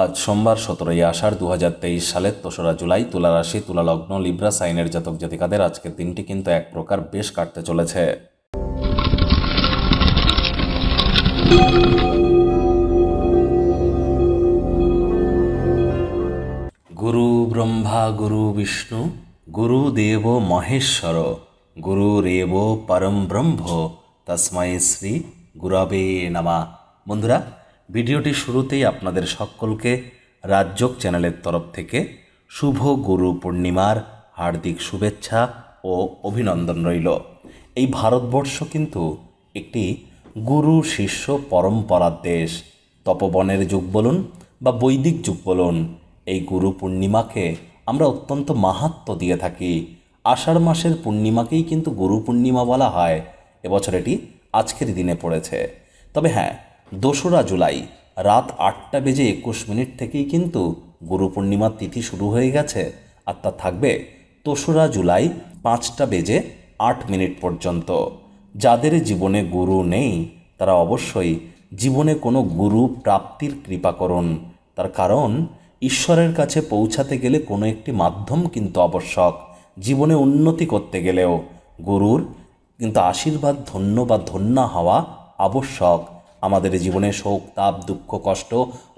আজ সোমবার সতেরোই আষাঢ় দু হাজার তেইশ সালের দোসরা জুলাই তুলা রাশি তুলা লগ্ন লিব্রা সাইনের জাতক জাতিকাদের আজকের দিনটি কিন্তু এক প্রকার বেশ কাটতে চলেছে গুরু ব্রহ্মা গুরু বিষ্ণু গুরু দেব মহেশ্বর রেব পরম ব্রহ্ম তসময় শ্রী গুরবে নমা বন্ধুরা ভিডিওটি শুরুতেই আপনাদের সকলকে রাজ্যক চ্যানেলের তরফ থেকে শুভ গুরু পূর্ণিমার হার্দিক শুভেচ্ছা ও অভিনন্দন রইল এই ভারতবর্ষ কিন্তু একটি গুরু শিষ্য পরম্পরার দেশ তপবনের যুগ বলুন বা বৈদিক যুগ বলুন এই গুরু পূর্ণিমাকে আমরা অত্যন্ত মাহাত্ম দিয়ে থাকি আষাঢ় মাসের পূর্ণিমাকেই কিন্তু গুরু পূর্ণিমা বলা হয় এবছর এটি আজকের দিনে পড়েছে তবে হ্যাঁ দোসরা জুলাই রাত আটটা বেজে একুশ মিনিট থেকেই কিন্তু গুরু পূর্ণিমার তিথি শুরু হয়ে গেছে আর তা থাকবে দোসরা জুলাই পাঁচটা বেজে আট মিনিট পর্যন্ত যাদের জীবনে গুরু নেই তারা অবশ্যই জীবনে কোনো গুরু প্রাপ্তির কৃপা করুন তার কারণ ঈশ্বরের কাছে পৌঁছাতে গেলে কোনো একটি মাধ্যম কিন্তু আবশ্যক জীবনে উন্নতি করতে গেলেও গুরুর কিন্তু আশীর্বাদ ধন্য বা ধন্য হওয়া আবশ্যক আমাদের জীবনে শোক তাপ দুঃখ কষ্ট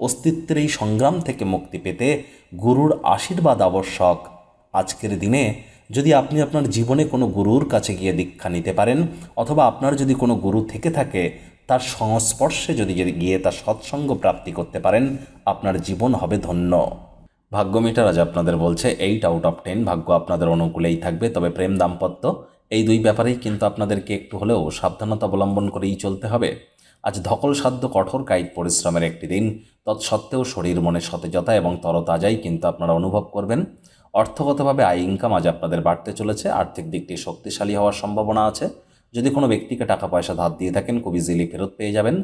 অস্তিত্বের এই সংগ্রাম থেকে মুক্তি পেতে গুরুর আশীর্বাদ আবশ্যক আজকের দিনে যদি আপনি আপনার জীবনে কোনো গুরুর কাছে গিয়ে দীক্ষা নিতে পারেন অথবা আপনার যদি কোনো গুরু থেকে থাকে তার সংস্পর্শে যদি গিয়ে তার সৎসঙ্গ প্রাপ্তি করতে পারেন আপনার জীবন হবে ধন্য ভাগ্যমিটার আজ আপনাদের বলছে এইট আউট অফ টেন ভাগ্য আপনাদের অনুকূলেই থাকবে তবে প্রেম দাম্পত্য এই দুই ব্যাপারেই কিন্তু আপনাদেরকে একটু হলেও সাবধানতা অবলম্বন করেই চলতে হবে আজ ধকল সাধ্য কঠোর কায়িক পরিশ্রমের একটি দিন তৎসত্ত্বেও শরীর মনে সতেজতা এবং তরতাজাই কিন্তু আপনারা অনুভব করবেন অর্থগতভাবে আয় ইনকাম আজ আপনাদের বাড়তে চলেছে আর্থিক দিকটি শক্তিশালী হওয়ার সম্ভাবনা আছে যদি কোনো ব্যক্তিকে টাকা পয়সা ধার দিয়ে থাকেন খুব ইজিলি ফেরত পেয়ে যাবেন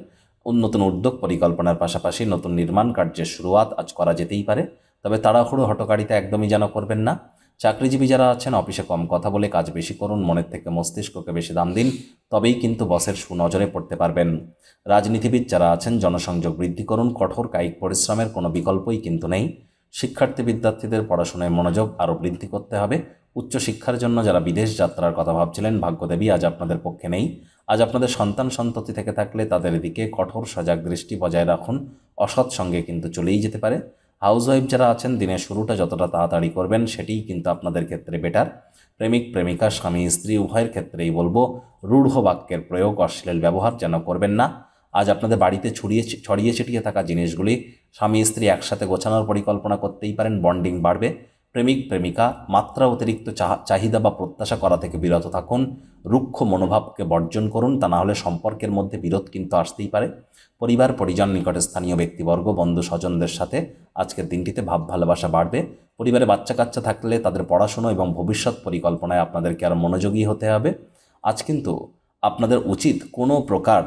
নতুন উদ্যোগ পরিকল্পনার পাশাপাশি নতুন নির্মাণ কার্যের শুরুয়াত আজ করা যেতেই পারে তবে তাড়াহুড়ো হটকারিতা একদমই যেন করবেন না চাকরিজীবী যারা আছেন অফিসে কম কথা বলে কাজ বেশি করুন মনের থেকে মস্তিষ্ককে বেশি দাম দিন তবেই কিন্তু বসের সুনজরে পড়তে পারবেন রাজনীতিবিদ যারা আছেন জনসংযোগ বৃদ্ধি করুন কঠোর কায়িক পরিশ্রমের কোনো বিকল্পই কিন্তু নেই শিক্ষার্থী বিদ্যার্থীদের পড়াশোনায় মনোযোগ আরও বৃদ্ধি করতে হবে উচ্চশিক্ষার জন্য যারা বিদেশ যাত্রার কথা ভাবছিলেন ভাগ্যদেবী আজ আপনাদের পক্ষে নেই আজ আপনাদের সন্তান সন্ততি থেকে থাকলে তাদের দিকে কঠোর সজাগ দৃষ্টি বজায় রাখুন অসৎ সঙ্গে কিন্তু চলেই যেতে পারে হাউস ওয়াইফ যারা আছেন দিনের শুরুটা যতটা তাড়াতাড়ি করবেন সেটিই কিন্তু আপনাদের ক্ষেত্রে বেটার প্রেমিক প্রেমিকা স্বামী স্ত্রী উভয়ের ক্ষেত্রেই বলবো রূঢ় বাক্যের প্রয়োগ অশ্লীল ব্যবহার যেন করবেন না আজ আপনাদের বাড়িতে ছড়িয়ে ছড়িয়ে ছিটিয়ে থাকা জিনিসগুলি স্বামী স্ত্রী একসাথে গোছানোর পরিকল্পনা করতেই পারেন বন্ডিং বাড়বে প্রেমিক প্রেমিকা মাত্রা অতিরিক্ত চাহিদা বা প্রত্যাশা করা থেকে বিরত থাকুন রুক্ষ মনোভাবকে বর্জন করুন তা না হলে সম্পর্কের মধ্যে বিরোধ কিন্তু আসতেই পারে পরিবার পরিজন নিকটে স্থানীয় ব্যক্তিবর্গ বন্ধু স্বজনদের সাথে আজকের দিনটিতে ভাব ভালোবাসা বাড়বে পরিবারে বাচ্চা কাচ্চা থাকলে তাদের পড়াশুনো এবং ভবিষ্যৎ পরিকল্পনায় আপনাদেরকে আরও মনোযোগী হতে হবে আজ কিন্তু আপনাদের উচিত কোনো প্রকার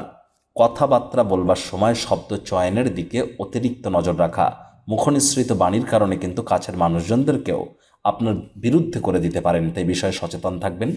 কথাবার্তা বলবার সময় শব্দ চয়নের দিকে অতিরিক্ত নজর রাখা মুখনিসৃত বাণীর কারণে কিন্তু কাছের মানুষজনদেরকেও আপনার বিরুদ্ধে করে দিতে পারেন তাই বিষয়ে সচেতন থাকবেন